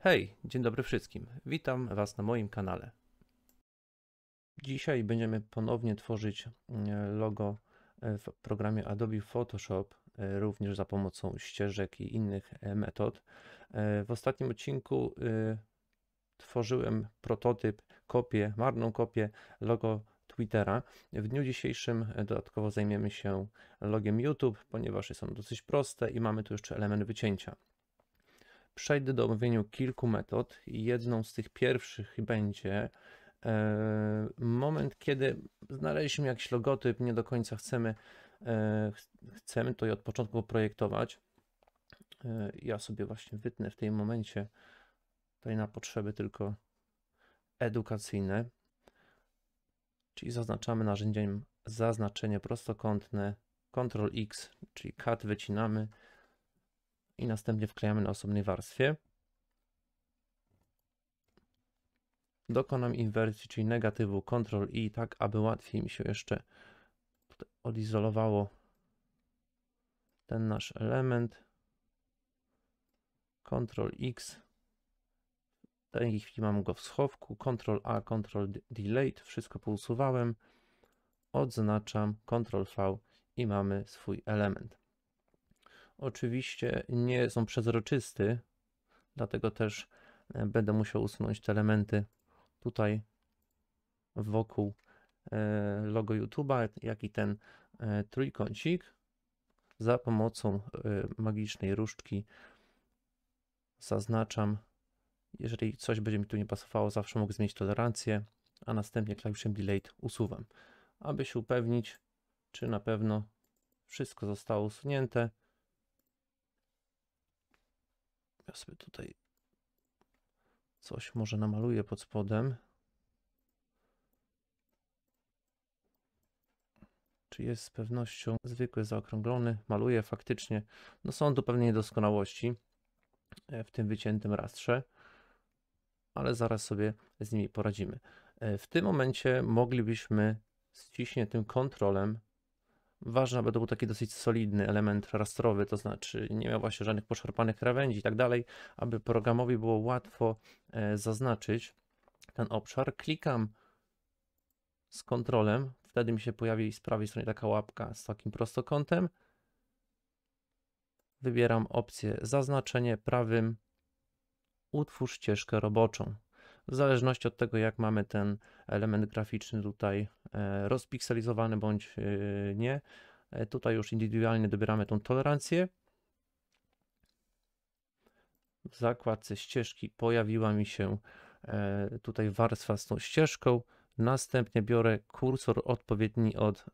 Hej, dzień dobry wszystkim. Witam Was na moim kanale. Dzisiaj będziemy ponownie tworzyć mm, logo e, w programie Adobe Photoshop, e, również za pomocą ścieżek i innych e, metod. W ostatnim odcinku tworzyłem prototyp, kopię, marną kopię logo Twittera. W dniu dzisiejszym dodatkowo zajmiemy się logiem YouTube, ponieważ jest on dosyć proste i mamy tu jeszcze element wycięcia przejdę do omówienia kilku metod. Jedną z tych pierwszych będzie e, moment, kiedy znaleźliśmy jakiś logotyp, nie do końca chcemy, e, chcemy to i od początku projektować. E, ja sobie właśnie wytnę w tym momencie tutaj na potrzeby tylko edukacyjne, czyli zaznaczamy narzędziem zaznaczenie prostokątne, Ctrl X, czyli cut wycinamy, i następnie wklejamy na osobnej warstwie. Dokonam inwersji, czyli negatywu Ctrl i tak, aby łatwiej mi się jeszcze odizolowało ten nasz element. Ctrl X. W tej chwili mam go w schowku. Ctrl A, Ctrl Delete. Wszystko pousuwałem. Odznaczam Ctrl V i mamy swój element oczywiście nie są przezroczysty, dlatego też e, będę musiał usunąć te elementy tutaj wokół e, logo YouTube'a, jak i ten e, trójkącik za pomocą magicznej różdżki zaznaczam. Jeżeli coś będzie mi tu nie pasowało, zawsze mogę zmienić tolerancję, a następnie klawiszem Delete usuwam, aby się upewnić, czy na pewno wszystko zostało usunięte. Ja sobie tutaj coś może namaluję pod spodem. Czy jest z pewnością zwykły zaokrąglony? Maluję faktycznie. No są tu pewnie niedoskonałości e, w tym wyciętym rastrze, ale zaraz sobie z nimi poradzimy. E, w tym momencie moglibyśmy tym kontrolem ważne aby to był taki dosyć solidny element rastrowy, to znaczy nie miał właśnie żadnych poszarpanych krawędzi i tak dalej, aby programowi było łatwo e, zaznaczyć ten obszar. Klikam z kontrolem, wtedy mi się pojawi z prawej strony taka łapka z takim prostokątem. Wybieram opcję zaznaczenie prawym, utwórz ścieżkę roboczą w zależności od tego, jak mamy ten element graficzny tutaj e, rozpikselizowany bądź e, nie. E, tutaj już indywidualnie dobieramy tą tolerancję. W zakładce ścieżki pojawiła mi się tutaj warstwa z tą ścieżką. Następnie biorę kursor odpowiedni od,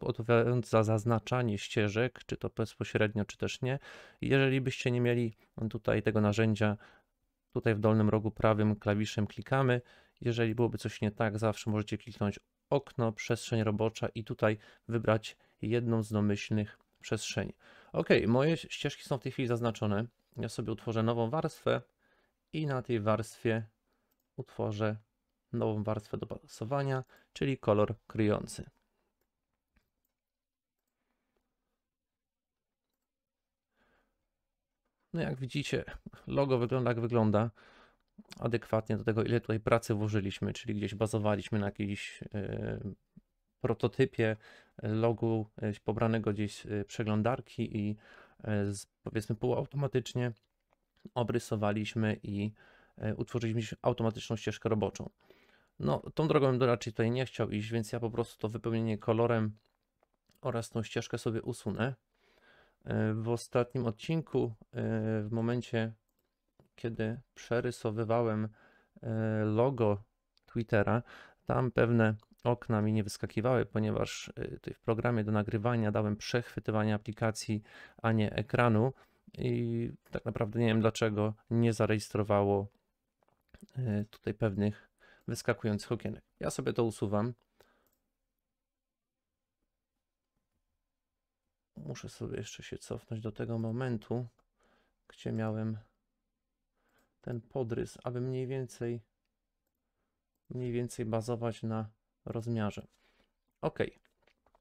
od, za zaznaczanie ścieżek, czy to bezpośrednio, czy też nie. Jeżeli byście nie mieli tutaj tego narzędzia Tutaj w dolnym rogu prawym klawiszem klikamy. Jeżeli byłoby coś nie tak, zawsze możecie kliknąć okno, przestrzeń robocza i tutaj wybrać jedną z domyślnych przestrzeni. Ok, moje ścieżki są w tej chwili zaznaczone. Ja sobie utworzę nową warstwę i na tej warstwie utworzę nową warstwę do dopasowania, czyli kolor kryjący. No jak widzicie, logo wygląda jak wygląda adekwatnie do tego, ile tutaj pracy włożyliśmy, czyli gdzieś bazowaliśmy na jakimś e, prototypie logu e, pobranego gdzieś z e, przeglądarki i z, powiedzmy półautomatycznie obrysowaliśmy i utworzyliśmy automatyczną ścieżkę roboczą. No, tą drogą bym raczej tutaj nie chciał iść, więc ja po prostu to wypełnienie kolorem oraz tą ścieżkę sobie usunę. E, w ostatnim odcinku, e, w momencie, kiedy przerysowywałem e, logo Twittera, tam pewne okna mi nie wyskakiwały, ponieważ w programie do nagrywania dałem przechwytywanie aplikacji, a nie ekranu. I tak naprawdę nie wiem dlaczego nie zarejestrowało tutaj pewnych wyskakujących okienek. Ja sobie to usuwam, Muszę sobie jeszcze się cofnąć do tego momentu, gdzie miałem ten podrys, aby mniej więcej mniej więcej bazować na rozmiarze. Ok.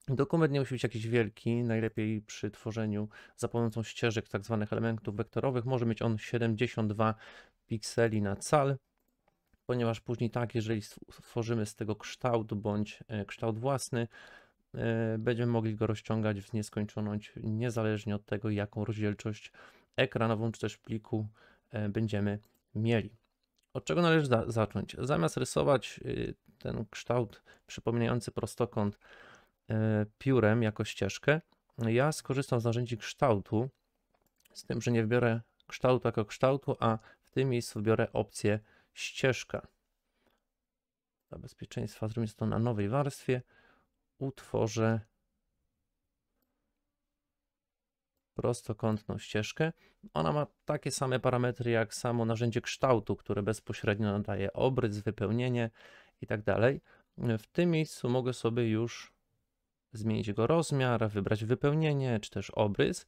Dokument nie musi być jakiś wielki, najlepiej przy tworzeniu za pomocą ścieżek tak zwanych elementów wektorowych. Może mieć on 72 pikseli na cal, ponieważ później tak, jeżeli stworzymy z tego kształt bądź e, kształt własny, E, będziemy mogli go rozciągać w nieskończoność, niezależnie od tego, jaką rozdzielczość ekranową czy też pliku e, będziemy mieli. Od czego należy zacząć? Zamiast rysować e, ten kształt przypominający prostokąt piórem jako ścieżkę, ja skorzystam z narzędzi kształtu, z tym, że nie wbiorę kształtu jako kształtu, a w tym miejscu wbiorę opcję ścieżka. Dla bezpieczeństwa zrobię to na nowej warstwie utworzę prostokątną ścieżkę. Ona ma takie same parametry jak samo narzędzie kształtu, które bezpośrednio nadaje obrys, wypełnienie i tak dalej. W tym miejscu mogę sobie już zmienić jego rozmiar, wybrać wypełnienie czy też obrys.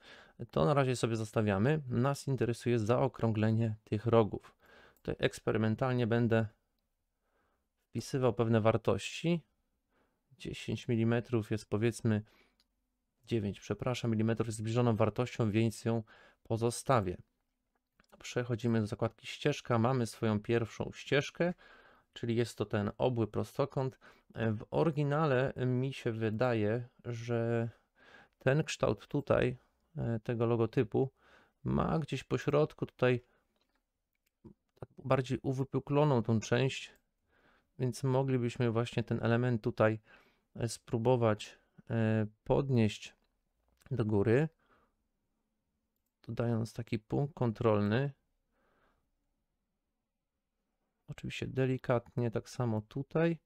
To na razie sobie zostawiamy. Nas interesuje zaokrąglenie tych rogów. Tutaj eksperymentalnie będę wpisywał pewne wartości 10 mm jest powiedzmy 9, przepraszam, mm zbliżoną wartością, więc ją pozostawię. Przechodzimy do zakładki ścieżka, mamy swoją pierwszą ścieżkę, czyli jest to ten obły prostokąt. W oryginale mi się wydaje, że ten kształt tutaj, e, tego logotypu, ma gdzieś po środku tutaj tak bardziej uwypukloną tą część, więc moglibyśmy właśnie ten element tutaj E, spróbować e, podnieść do góry, dodając taki punkt kontrolny. Oczywiście delikatnie, tak samo tutaj.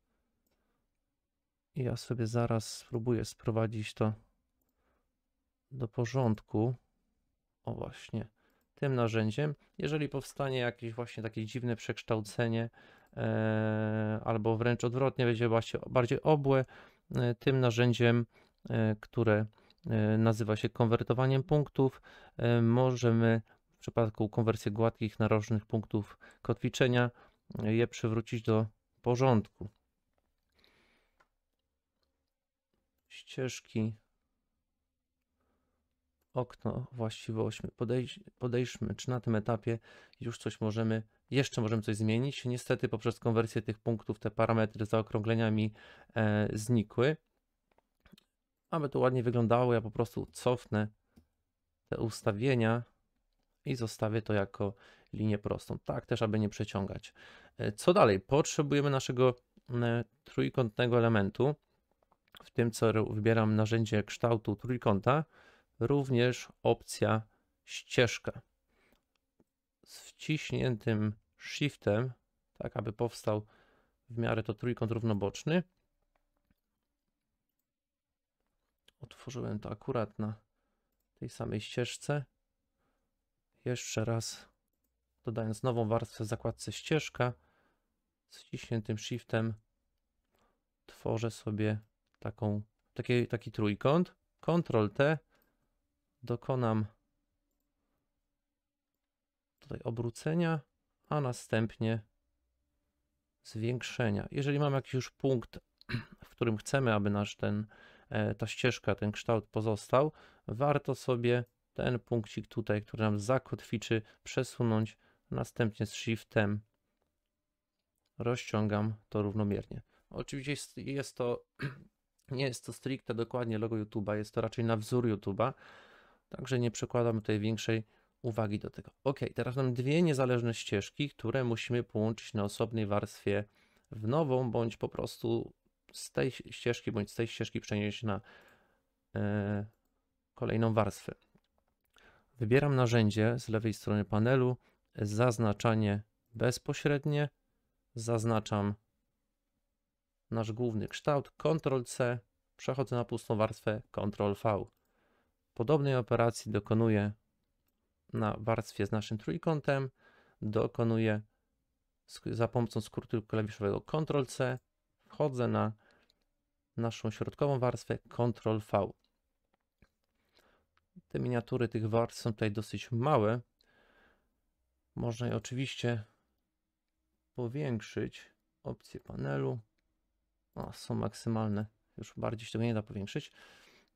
I ja sobie zaraz spróbuję sprowadzić to do porządku. O właśnie, tym narzędziem. Jeżeli powstanie jakieś właśnie takie dziwne przekształcenie, e, albo wręcz odwrotnie, będzie właśnie bardziej obłe, E, tym narzędziem, e, które e, nazywa się konwertowaniem punktów, możemy w przypadku konwersji gładkich narożnych punktów kotwiczenia je przywrócić do porządku. Ścieżki okno właściwe 8. Podejrz, czy na tym etapie już coś możemy, jeszcze możemy coś zmienić. Niestety poprzez konwersję tych punktów te parametry zaokrąglenia mi e, znikły. Aby to ładnie wyglądało, ja po prostu cofnę te ustawienia i zostawię to jako linię prostą. Tak też, aby nie przeciągać. E, co dalej? Potrzebujemy naszego trójkątnego elementu. W tym co wybieram narzędzie kształtu trójkąta również opcja ścieżka. Z wciśniętym shiftem, tak aby powstał w miarę to trójkąt równoboczny. Otworzyłem to akurat na tej samej ścieżce. Jeszcze raz dodając nową warstwę w zakładce ścieżka z wciśniętym shiftem tworzę sobie taką, taki, taki trójkąt. Ctrl T dokonam tutaj obrócenia, a następnie zwiększenia. Jeżeli mam jakiś już punkt, w którym chcemy, aby nasz ten, e, ta ścieżka, ten kształt pozostał, warto sobie ten punkcik tutaj, który nam zakotwiczy, przesunąć. Następnie z Shiftem rozciągam to równomiernie. Oczywiście jest to, nie jest to stricte dokładnie logo YouTube'a, jest to raczej na wzór YouTube'a, Także nie przykładam tutaj większej uwagi do tego. Ok, teraz mam dwie niezależne ścieżki, które musimy połączyć na osobnej warstwie w nową, bądź po prostu z tej ścieżki, bądź z tej ścieżki przenieść na e, kolejną warstwę. Wybieram narzędzie z lewej strony panelu, zaznaczanie bezpośrednie, zaznaczam nasz główny kształt, Ctrl C, przechodzę na pustą warstwę, Ctrl V. Podobnej operacji dokonuję na warstwie z naszym trójkątem, dokonuję za pomocą skrótu klawiszowego Ctrl-C, wchodzę na naszą środkową warstwę Ctrl-V. Te miniatury tych warstw są tutaj dosyć małe. Można je oczywiście powiększyć. Opcje panelu. O, są maksymalne. Już bardziej się tego nie da powiększyć.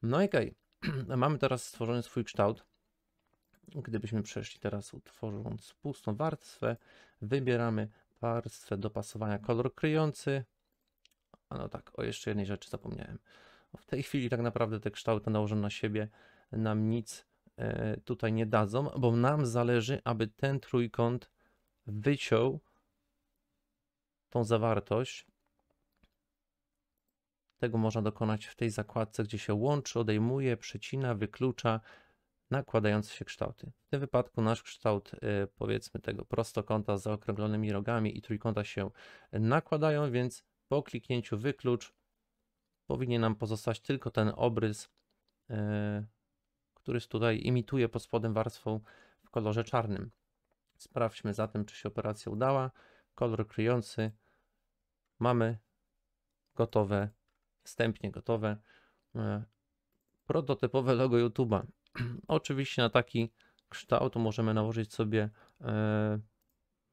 No i Okay. Mamy teraz stworzony swój kształt. Gdybyśmy przeszli teraz utworząc pustą warstwę, wybieramy warstwę dopasowania kolor kryjący. A no tak, o jeszcze jednej rzeczy zapomniałem. W tej chwili tak naprawdę te kształty nałożone na siebie nam nic e, tutaj nie dadzą, bo nam zależy, aby ten trójkąt wyciął tą zawartość tego można dokonać w tej zakładce, gdzie się łączy, odejmuje, przecina, wyklucza, nakładające się kształty. W tym wypadku nasz kształt, y, powiedzmy tego prostokąta z zaokrąglonymi rogami i trójkąta się nakładają, więc po kliknięciu wyklucz powinien nam pozostać tylko ten obrys, y, który tutaj imituje pod spodem warstwą w kolorze czarnym. Sprawdźmy zatem, czy się operacja udała. Kolor kryjący. Mamy gotowe wstępnie gotowe, e, prototypowe logo YouTube'a. Oczywiście na taki kształt możemy nałożyć sobie e,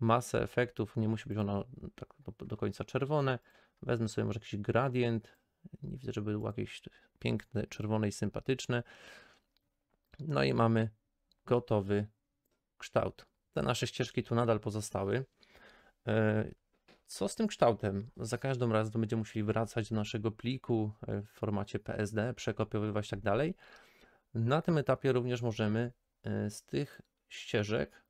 masę efektów, nie musi być ono tak do, końca czerwone. Wezmę sobie może jakiś gradient, nie widzę, żeby było jakiś piękny, czerwony i sympatyczny. No i mamy gotowy kształt. Te nasze ścieżki tu nadal pozostały. E, co z tym kształtem? Za każdym razem będziemy musieli wracać do naszego pliku e, w formacie PSD, przekopiowywać i tak dalej. Na tym etapie również możemy e, z tych ścieżek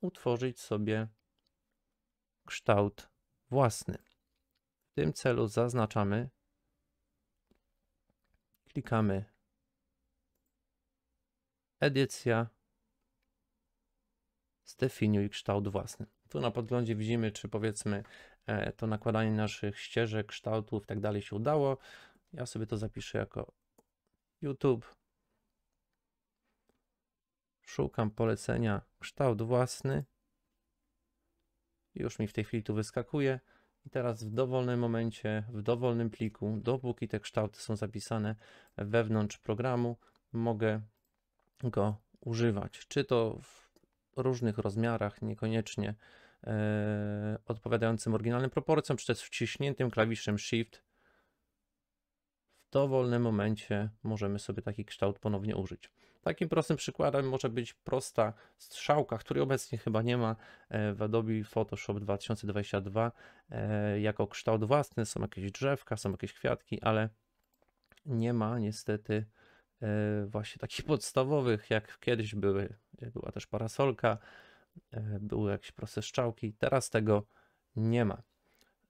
utworzyć sobie kształt własny. W tym celu zaznaczamy, klikamy edycja zdefiniuj kształt własny. Tu na podglądzie widzimy, czy powiedzmy e, to nakładanie naszych ścieżek, kształtów i tak dalej się udało. Ja sobie to zapiszę jako YouTube. Szukam polecenia kształt własny. Już mi w tej chwili tu wyskakuje. I teraz w dowolnym momencie, w dowolnym pliku, dopóki te kształty są zapisane wewnątrz programu, mogę go używać. Czy to w różnych rozmiarach, niekoniecznie e, odpowiadającym oryginalnym proporcjom, czy też wciśniętym klawiszem Shift w dowolnym momencie możemy sobie taki kształt ponownie użyć. Takim prostym przykładem może być prosta strzałka, której obecnie chyba nie ma e, w Adobe Photoshop 2022 e, jako kształt własny. Są jakieś drzewka, są jakieś kwiatki, ale nie ma niestety E, właśnie takich podstawowych, jak kiedyś były, była też parasolka, e, były jakieś proste strzałki, teraz tego nie ma.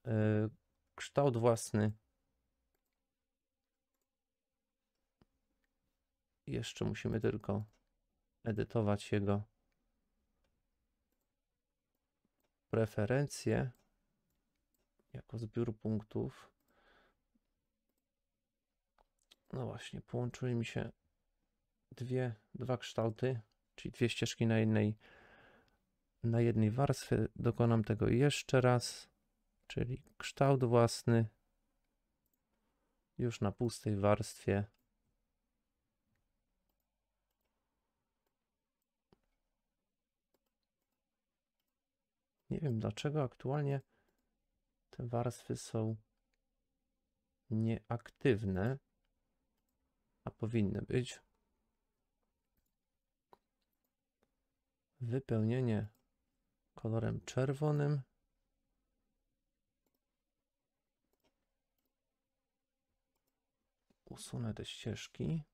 E, kształt własny. Jeszcze musimy tylko edytować jego preferencje jako zbiór punktów. No właśnie, połączyły mi się dwie, dwa kształty, czyli dwie ścieżki na jednej, na jednej warstwie. Dokonam tego jeszcze raz, czyli kształt własny już na pustej warstwie. Nie wiem dlaczego aktualnie te warstwy są nieaktywne a powinny być. Wypełnienie kolorem czerwonym. Usunę te ścieżki.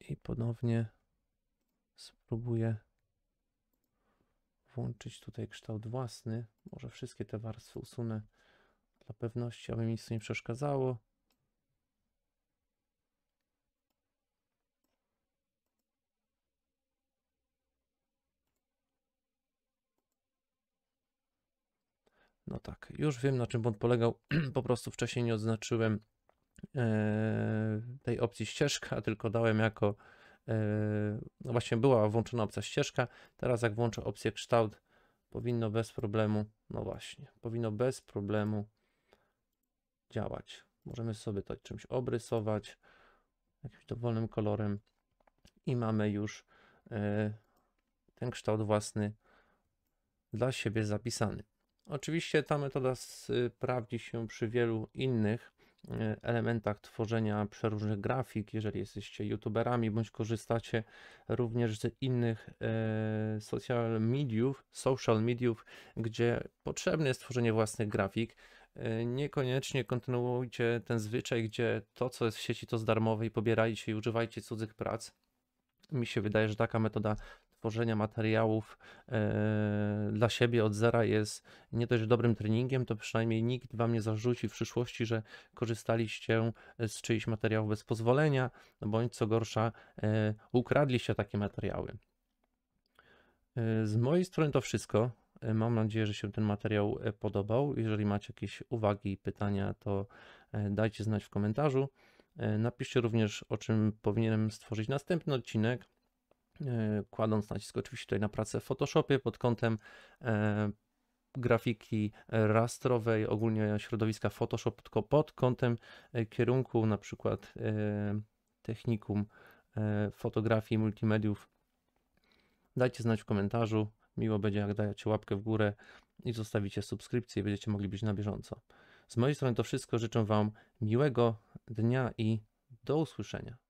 I ponownie spróbuję włączyć tutaj kształt własny. Może wszystkie te warstwy usunę dla pewności, aby mi nic nie przeszkadzało. No tak, już wiem na czym błąd polegał. po prostu wcześniej nie odznaczyłem e, tej opcji ścieżka, tylko dałem jako e, no właśnie była włączona opcja ścieżka. Teraz jak włączę opcję kształt, powinno bez problemu, no właśnie, powinno bez problemu działać. Możemy sobie to czymś obrysować, jakimś dowolnym kolorem i mamy już e, ten kształt własny dla siebie zapisany. Oczywiście ta metoda sprawdzi y, się przy wielu innych y, elementach tworzenia przeróżnych grafik, jeżeli jesteście youtuberami bądź korzystacie również z innych y, social mediów, social mediów, gdzie potrzebne jest tworzenie własnych grafik. Niekoniecznie kontynuujcie ten zwyczaj, gdzie to, co jest w sieci, to z darmowej, pobierajcie i używajcie cudzych prac mi się wydaje, że taka metoda tworzenia materiałów e, dla siebie od zera jest nie dość dobrym treningiem, to przynajmniej nikt wam nie zarzuci w przyszłości, że korzystaliście e, z czyichś materiałów bez pozwolenia, no bądź co gorsza, e, ukradliście takie materiały. Z mojej strony to wszystko. Mam nadzieję, że się ten materiał podobał. Jeżeli macie jakieś uwagi i pytania, to dajcie znać w komentarzu. Napiszcie również, o czym powinienem stworzyć następny odcinek. E, kładąc nacisk oczywiście tutaj na pracę w Photoshopie pod kątem e, grafiki rastrowej, ogólnie środowiska Photoshop, tylko pod kątem e, kierunku na przykład technikum fotografii multimediów. Dajcie znać w komentarzu. Miło będzie, jak dajecie łapkę w górę i zostawicie subskrypcję i będziecie mogli być na bieżąco. Z mojej strony to wszystko. Życzę Wam miłego dnia i do usłyszenia.